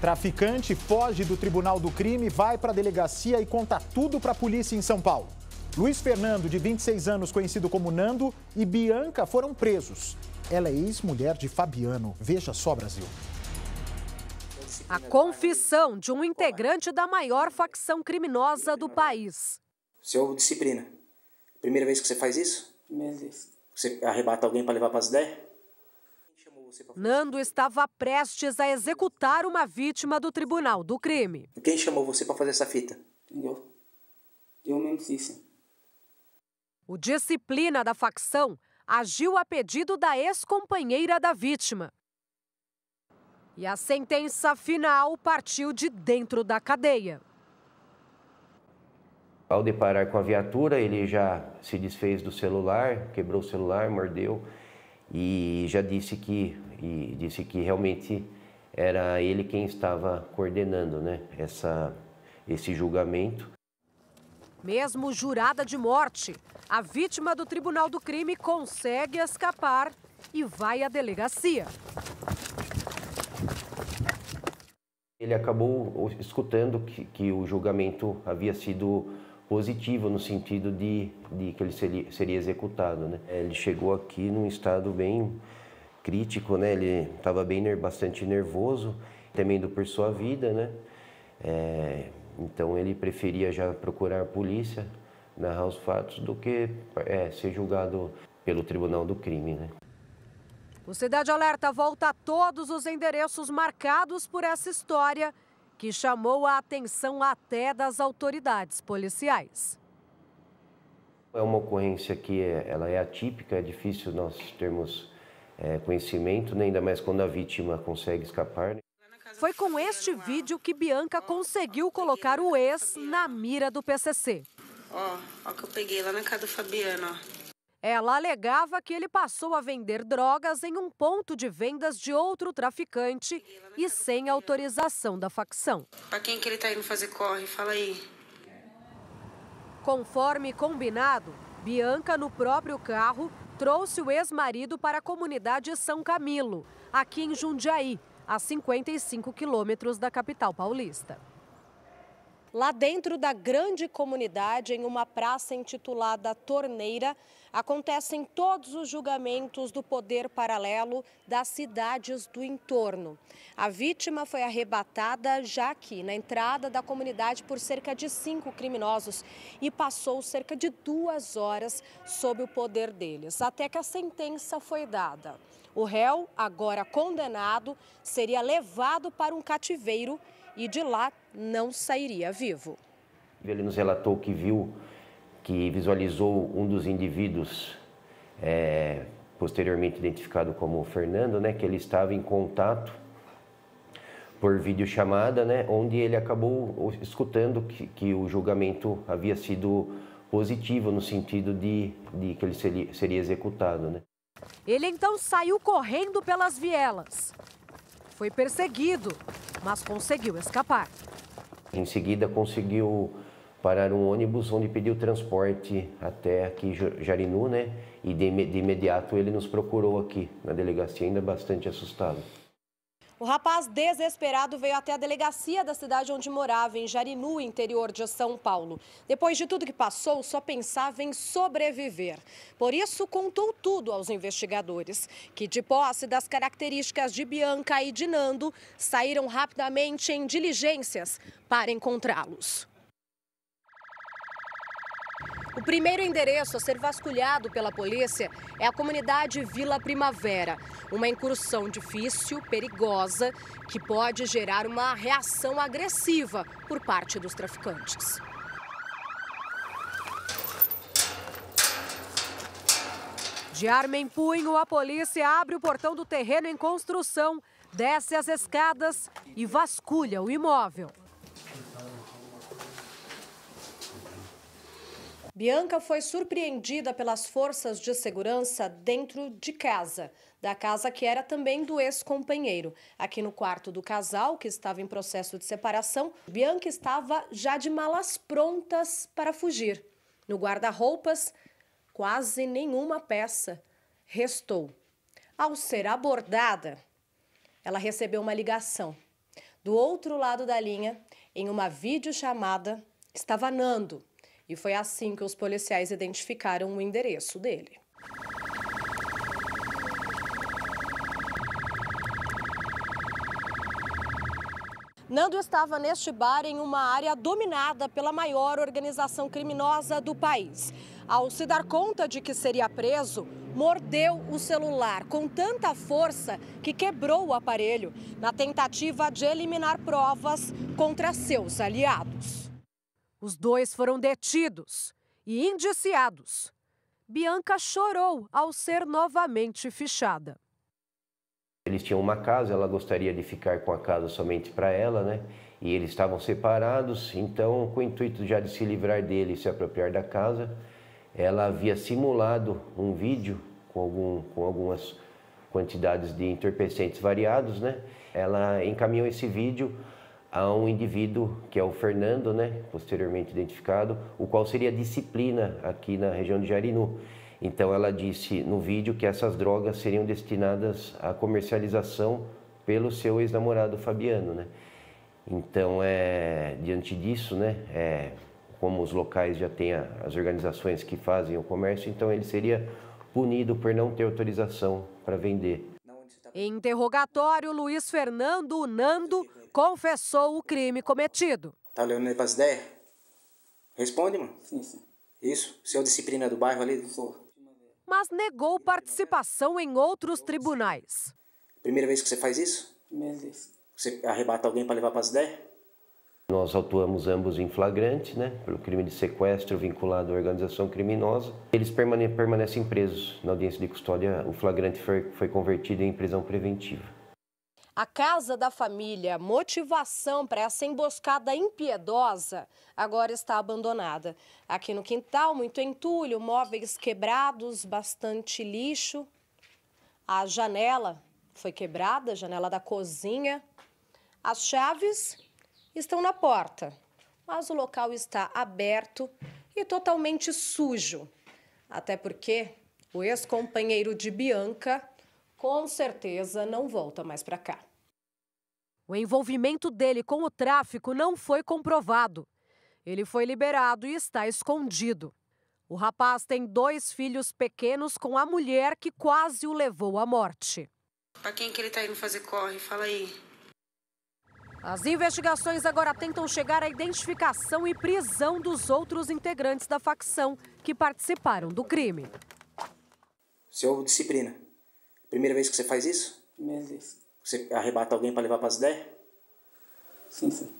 Traficante foge do tribunal do crime, vai para a delegacia e conta tudo para a polícia em São Paulo. Luiz Fernando, de 26 anos, conhecido como Nando, e Bianca foram presos. Ela é ex-mulher de Fabiano. Veja só, Brasil. A confissão de um integrante da maior facção criminosa do país. Seu disciplina. Primeira vez que você faz isso? Primeira vez. Você arrebata alguém para levar para as ideias? Nando estava prestes a executar uma vítima do tribunal do crime. Quem chamou você para fazer essa fita? Eu. Eu mesmo disse. O disciplina da facção agiu a pedido da ex-companheira da vítima. E a sentença final partiu de dentro da cadeia. Ao deparar com a viatura, ele já se desfez do celular, quebrou o celular, mordeu e já disse que e disse que realmente era ele quem estava coordenando, né, essa esse julgamento. Mesmo jurada de morte, a vítima do Tribunal do Crime consegue escapar e vai à delegacia. Ele acabou escutando que, que o julgamento havia sido positivo no sentido de, de que ele seria, seria executado. Né? Ele chegou aqui num estado bem crítico, né? ele estava bem bastante nervoso, temendo por sua vida, né? É, então ele preferia já procurar a polícia, narrar os fatos, do que é, ser julgado pelo Tribunal do Crime. Né? O Cidade Alerta volta a todos os endereços marcados por essa história que chamou a atenção até das autoridades policiais. É uma ocorrência que é, ela é atípica, é difícil nós termos é, conhecimento, né? ainda mais quando a vítima consegue escapar. Né? Foi com este vídeo que Bianca conseguiu colocar o ex na mira do PCC. Ó, ó que eu peguei lá na casa do Fabiano, ó. Ela alegava que ele passou a vender drogas em um ponto de vendas de outro traficante e sem autorização da facção. Para quem que ele está indo fazer corre? Fala aí. Conforme combinado, Bianca, no próprio carro, trouxe o ex-marido para a comunidade São Camilo, aqui em Jundiaí, a 55 quilômetros da capital paulista. Lá dentro da grande comunidade, em uma praça intitulada Torneira, acontecem todos os julgamentos do poder paralelo das cidades do entorno. A vítima foi arrebatada já aqui, na entrada da comunidade, por cerca de cinco criminosos e passou cerca de duas horas sob o poder deles, até que a sentença foi dada. O réu, agora condenado, seria levado para um cativeiro e de lá não sairia vivo. Ele nos relatou que viu que visualizou um dos indivíduos é, posteriormente identificado como Fernando, né, que ele estava em contato por videochamada, né, onde ele acabou escutando que, que o julgamento havia sido positivo no sentido de, de que ele seria, seria executado. Né. Ele então saiu correndo pelas vielas. Foi perseguido, mas conseguiu escapar. Em seguida, conseguiu parar um ônibus onde pediu transporte até aqui Jarinu, né? E de, de imediato ele nos procurou aqui na delegacia, ainda bastante assustado. O rapaz desesperado veio até a delegacia da cidade onde morava, em Jarinu, interior de São Paulo. Depois de tudo que passou, só pensava em sobreviver. Por isso, contou tudo aos investigadores, que de posse das características de Bianca e de Nando, saíram rapidamente em diligências para encontrá-los. O primeiro endereço a ser vasculhado pela polícia é a comunidade Vila Primavera. Uma incursão difícil, perigosa, que pode gerar uma reação agressiva por parte dos traficantes. De arma em punho, a polícia abre o portão do terreno em construção, desce as escadas e vasculha o imóvel. Bianca foi surpreendida pelas forças de segurança dentro de casa, da casa que era também do ex-companheiro. Aqui no quarto do casal, que estava em processo de separação, Bianca estava já de malas prontas para fugir. No guarda-roupas, quase nenhuma peça restou. Ao ser abordada, ela recebeu uma ligação. Do outro lado da linha, em uma videochamada, estava Nando e foi assim que os policiais identificaram o endereço dele. Nando estava neste bar em uma área dominada pela maior organização criminosa do país. Ao se dar conta de que seria preso, mordeu o celular com tanta força que quebrou o aparelho, na tentativa de eliminar provas contra seus aliados. Os dois foram detidos e indiciados. Bianca chorou ao ser novamente fichada. Eles tinham uma casa, ela gostaria de ficar com a casa somente para ela, né? E eles estavam separados, então, com o intuito já de se livrar dele e se apropriar da casa, ela havia simulado um vídeo com, algum, com algumas quantidades de entorpecentes variados, né? Ela encaminhou esse vídeo a um indivíduo que é o Fernando, né, posteriormente identificado, o qual seria disciplina aqui na região de Jarinu. Então ela disse no vídeo que essas drogas seriam destinadas à comercialização pelo seu ex-namorado Fabiano, né? Então é diante disso, né, é, como os locais já têm a, as organizações que fazem o comércio, então ele seria punido por não ter autorização para vender. Em interrogatório, Luiz Fernando Nando confessou o crime cometido. Tá levando para as ideias? Responde, mano. Sim, sim. Isso? Seu disciplina do bairro ali? Sou. Mas negou participação em outros tribunais. Primeira vez que você faz isso? Primeira vez. Você arrebata alguém para levar para as ideias? Nós atuamos ambos em flagrante, né, pelo crime de sequestro vinculado à organização criminosa. Eles permanecem presos na audiência de custódia. O flagrante foi, foi convertido em prisão preventiva. A Casa da Família, motivação para essa emboscada impiedosa, agora está abandonada. Aqui no quintal, muito entulho, móveis quebrados, bastante lixo. A janela foi quebrada, a janela da cozinha. As chaves estão na porta, mas o local está aberto e totalmente sujo. Até porque o ex-companheiro de Bianca com certeza não volta mais para cá. O envolvimento dele com o tráfico não foi comprovado. Ele foi liberado e está escondido. O rapaz tem dois filhos pequenos com a mulher que quase o levou à morte. Para quem que ele está indo fazer corre? Fala aí. As investigações agora tentam chegar à identificação e prisão dos outros integrantes da facção que participaram do crime. Seu é disciplina. Primeira vez que você faz isso? Primeira vez. Você arrebata alguém para levar para as ideias? Sim, sim.